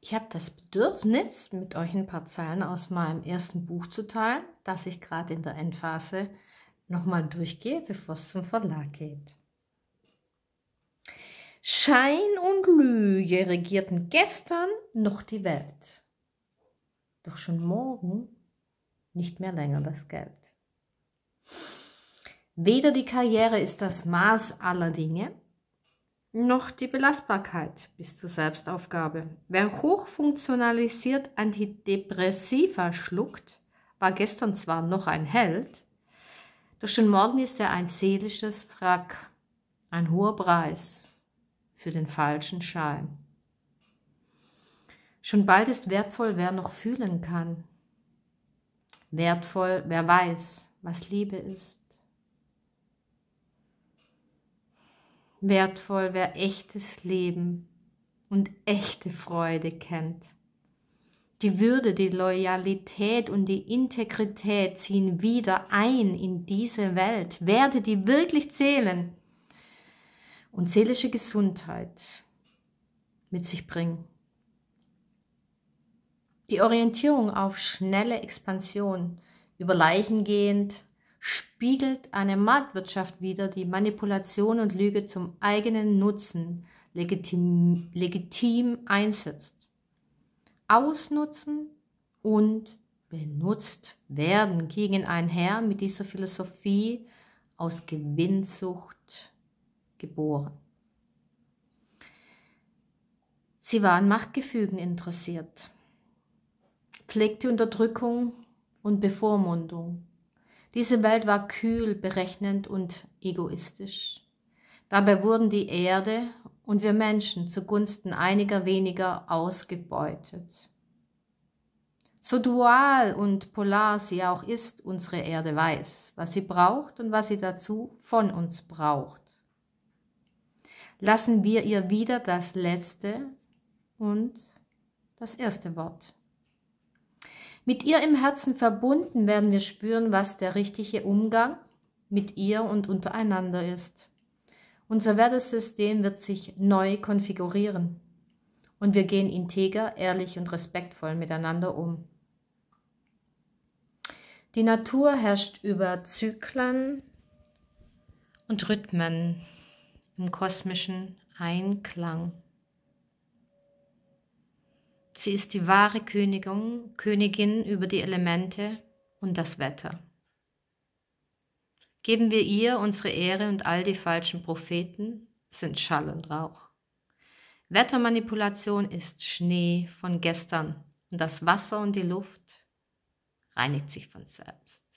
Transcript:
Ich habe das Bedürfnis, mit euch ein paar Zeilen aus meinem ersten Buch zu teilen, das ich gerade in der Endphase nochmal durchgehe, bevor es zum Verlag geht. Schein und Lüge regierten gestern noch die Welt. Doch schon morgen nicht mehr länger das Geld. Weder die Karriere ist das Maß aller Dinge, noch die Belastbarkeit bis zur Selbstaufgabe. Wer hochfunktionalisiert Antidepressiva schluckt, war gestern zwar noch ein Held, doch schon morgen ist er ein seelisches Frack, ein hoher Preis für den falschen Schein. Schon bald ist wertvoll, wer noch fühlen kann. Wertvoll, wer weiß, was Liebe ist. wertvoll, wer echtes Leben und echte Freude kennt. Die Würde, die Loyalität und die Integrität ziehen wieder ein in diese Welt. Werte, die wirklich zählen und seelische Gesundheit mit sich bringen. Die Orientierung auf schnelle Expansion, über Leichen gehend, spiegelt eine Marktwirtschaft wider, die Manipulation und Lüge zum eigenen Nutzen legitim, legitim einsetzt. Ausnutzen und benutzt werden gingen einher mit dieser Philosophie aus Gewinnsucht geboren. Sie waren Machtgefügen interessiert, pflegte Unterdrückung und Bevormundung, diese Welt war kühl, berechnend und egoistisch. Dabei wurden die Erde und wir Menschen zugunsten einiger weniger ausgebeutet. So dual und polar sie auch ist, unsere Erde weiß, was sie braucht und was sie dazu von uns braucht. Lassen wir ihr wieder das letzte und das erste Wort. Mit ihr im Herzen verbunden werden wir spüren, was der richtige Umgang mit ihr und untereinander ist. Unser Wertesystem wird sich neu konfigurieren und wir gehen integer, ehrlich und respektvoll miteinander um. Die Natur herrscht über Zyklen und Rhythmen im kosmischen Einklang. Sie ist die wahre Königin, Königin über die Elemente und das Wetter. Geben wir ihr unsere Ehre und all die falschen Propheten sind Schall und Rauch. Wettermanipulation ist Schnee von gestern und das Wasser und die Luft reinigt sich von selbst.